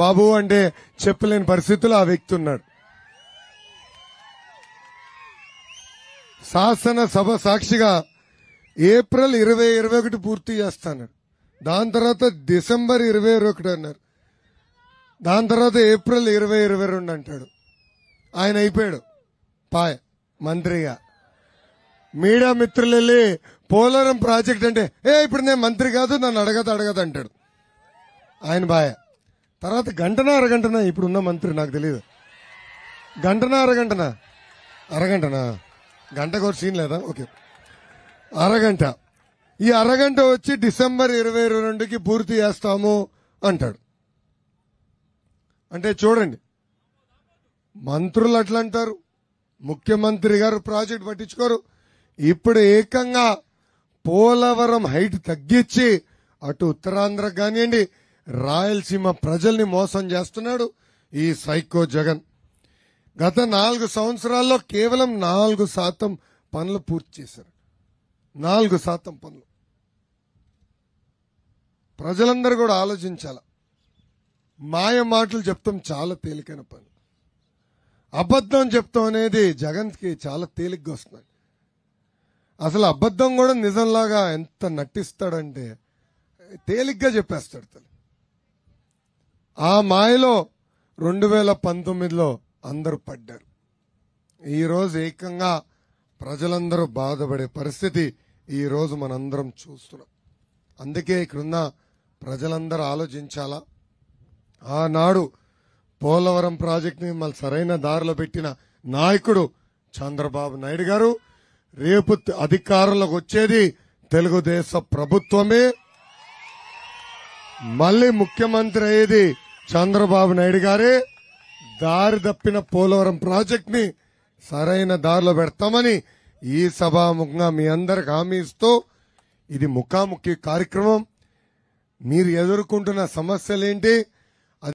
బాబు అంటే చెప్పలేని పరిస్థితులు ఆ వ్యక్తి ఉన్నాడు శాసనసభ సాక్షిగా ఏప్రిల్ ఇరవై ఇరవై ఒకటి పూర్తి చేస్తాను దాని తర్వాత డిసెంబర్ ఇరవై ఇరవై ఒకటి అన్నారు దాని తర్వాత ఏప్రిల్ ఇరవై ఇరవై రెండు అంటాడు ఆయన అయిపోయాడు పాయ మంత్రిగా మీడియా మిత్రులు వెళ్ళి పోలవరం ప్రాజెక్ట్ అంటే ఏ ఇప్పుడు నేను మంత్రి కాదు నన్ను అడగదు అడగదు అంటాడు ఆయన బాయ్ తర్వాత గంటన అరగంటన ఇప్పుడున్న మంత్రి నాకు తెలియదు గంటన అరగంటన అరగంటనా గంట కోరి సీన్ లేదా ఓకే అరగంట ఈ అరగంట వచ్చి డిసెంబర్ ఇరవై రెండుకి పూర్తి చేస్తాము అంటాడు అంటే చూడండి మంత్రులు అట్లా అంటారు ముఖ్యమంత్రి గారు ప్రాజెక్ట్ పట్టించుకోరు ఇప్పుడు ఏకంగా పోలవరం హైట్ తగ్గించి అటు ఉత్తరాంధ్ర కానివ్వండి రాయలసీమ ప్రజల్ని మోసం చేస్తున్నాడు ఈ సైకో జగన్ గత నాలుగు సంవత్సరాల్లో కేవలం నాలుగు శాతం పనులు పూర్తి చేశారు నాలుగు శాతం పనులు ప్రజలందరూ కూడా ఆలోచించాల మాయ మాటలు చెప్తాం చాలా తేలికైన పని అబద్ధం చెప్తాం అనేది జగన్కి చాలా తేలిగ్గా వస్తున్నాయి అసలు అబద్ధం కూడా నిజంలాగా ఎంత నటిస్తాడంటే తేలిగ్గా చెప్పేస్తాడు తను ఆ మాయలో రెండు వేల పంతొమ్మిదిలో అందరూ పడ్డారు ఈరోజు ఏకంగా ప్రజలందరూ బాధపడే పరిస్థితి ఈరోజు మనందరం చూస్తున్నాం అందుకే ఇక్కడున్న ప్రజలందరూ ఆలోచించాలా ఆనాడు పోలవరం ప్రాజెక్టు మళ్ళీ సరైన దారిలో పెట్టిన నాయకుడు చంద్రబాబు నాయుడు గారు రేపు అధికారంలోకి వచ్చేది తెలుగుదేశం ప్రభుత్వమే మళ్ళీ ముఖ్యమంత్రి అయ్యేది చంద్రబాబు నాయుడు గారే దారి తప్పిన పోలవరం ప్రాజెక్ట్ ని సరైన దారిలో పెడతామని ఈ సభాముఖంగా మీ అందరికి హామీ ఇస్తూ ఇది ముఖాముఖి కార్యక్రమం మీరు ఎదుర్కొంటున్న సమస్యలేంటి